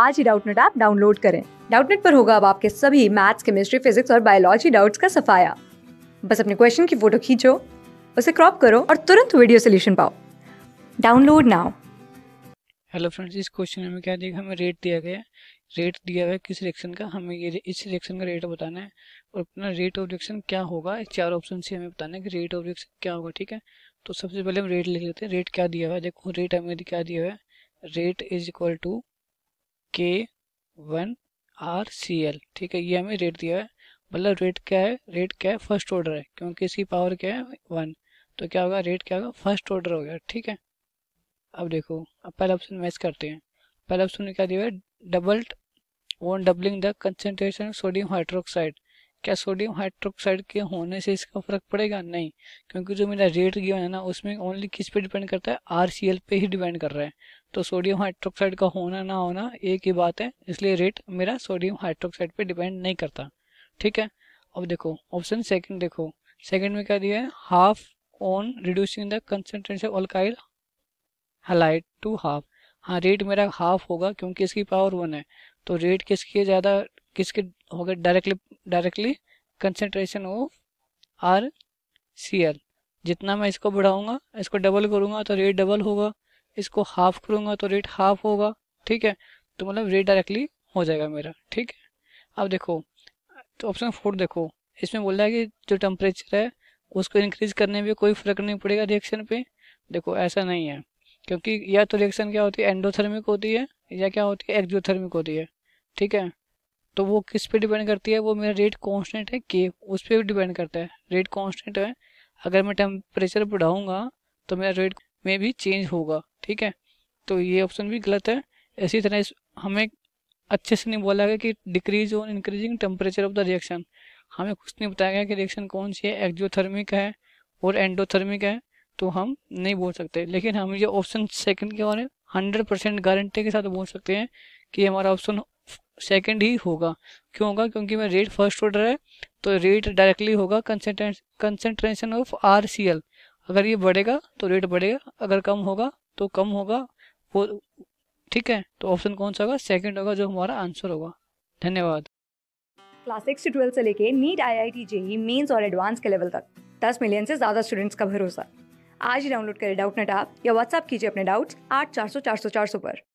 आज ही Doubtnut app download करें डाउटनेट पर होगा अब आपके सभी मैथ्स केमिस्ट्री फिजिक्स और बायोलॉजी डाउट्स का सफाया बस अपने क्वेश्चन की फोटो खींचो उसे क्रॉप करो और तुरंत वीडियो सोल्यूशन पाओ डाउनलोड नाउ हेलो फ्रेंड्स इस क्वेश्चन में क्या देखा हमें रेट दिया गया रेट दिया हुआ है किस रिएक्शन का हमें ये इस रिएक्शन का रेट बताना है और अपना रेट ऑफ रिएक्शन क्या होगा इस चार ऑप्शन से हमें बताना है कि रेट ऑफ रिएक्शन क्या होगा ठीक है तो सबसे पहले हम रेट लिख लेते हैं रेट क्या दिया हुआ है देखो रेट हमें क्या दिया हुआ है rate is equal to K one R C L ठीक है ये हमें रेट दिया है मतलब रेट क्या है रेट क्या है फर्स्ट ऑर्डर है क्योंकि इसकी पावर क्या है वन तो क्या होगा रेट क्या होगा फर्स्ट ऑर्डर हो गया ठीक है अब देखो अब पहला ऑप्शन मैच करते हैं पहला ऑप्शन में क्या दिया है double one doubling the concentration of sodium hydroxide क्या सोडियम हाइड्रोक्साइड के होने से इसका फर्क पड़ेगा नहीं क्योंकि जो मेरा रेट गिवन है ना उसमें ओनली किस पे डिपेंड करता है आर पे ही डिपेंड कर रहा है तो सोडियम हाइड्रोक्साइड का होना ना होना एक ही बात है इसलिए रेट मेरा सोडियम हाइड्रोक्साइड पे डिपेंड नहीं करता ठीक है अब देखो ऑप्शन सेकंड देखो सेकंड में क्या दिया है half on reducing the concentration alkyl halide to half हाँ रेट मेरा हाफ होगा क्योंकि इसकी पावर वन है तो रेट किसके ज़्यादा किसके होगा directly directly concentration of R C L जितना मैं इसको बढ़ाऊंगा इसको डबल करूंगा तो रेट डबल होगा इसको हाफ करूँगा तो रेट हाफ होगा ठीक है तो मतलब रेट डायरेक्टली हो जाएगा मेरा ठीक है अब देखो तो ऑप्शन फोर देखो इसमें बोल रहा है कि जो टेम्परेचर है उसको इंक्रीज करने में कोई फर्क नहीं पड़ेगा रिएक्शन पे देखो ऐसा नहीं है क्योंकि या तो रिएक्शन क्या होती है एंडोथर्मिक होती है या क्या होती है एक्जोथर्मिक होती है ठीक है तो वो किस पे डिपेंड करती है वो मेरा रेट कांस्टेंट है के उस पर भी डिपेंड करता है रेट कांस्टेंट है अगर मैं टेम्परेचर बढ़ाऊँगा तो मेरा रेट में भी चेंज होगा ठीक है तो ये ऑप्शन भी गलत है इसी तरह इस हमें अच्छे से नहीं बोला गया कि decrease on increasing temperature of the reaction हमें कुछ नहीं बताया गया कि रिएक्शन कौन सी है एक्जोथर्मिक है और एंडोथर्मिक है तो हम नहीं बोल सकते लेकिन हम ये ऑप्शन सेकंड के बारे में हंड्रेड परसेंट गारंटी के साथ बोल सकते हैं कि हमारा ऑप्शन सेकंड ही होगा क्यों होगा क्योंकि मैं रेट फर्स्ट ऑर्डर है तो रेट डायरेक्टली होगा concentration of R C L अगर ये बढ़ेगा तो रेट बढ़ेगा अगर कम होगा तो कम होगा वो ठीक है तो ऑप्शन कौन सा होगा सेकंड होगा जो हमारा आंसर होगा धन्यवाद क्लास सिक्स से ट्वेल्थ से लेके NEET I I T JEE mains और एडवांस के लेवल तक दस मिलियन से ज़्यादा स्टूडेंट्स का भरोसा आज ही डाउनलोड करें डाउट नेट आप या व्हाट्सअप कीजिए अपने डाउट्स आठ चार सौ चार सौ चार सौ पर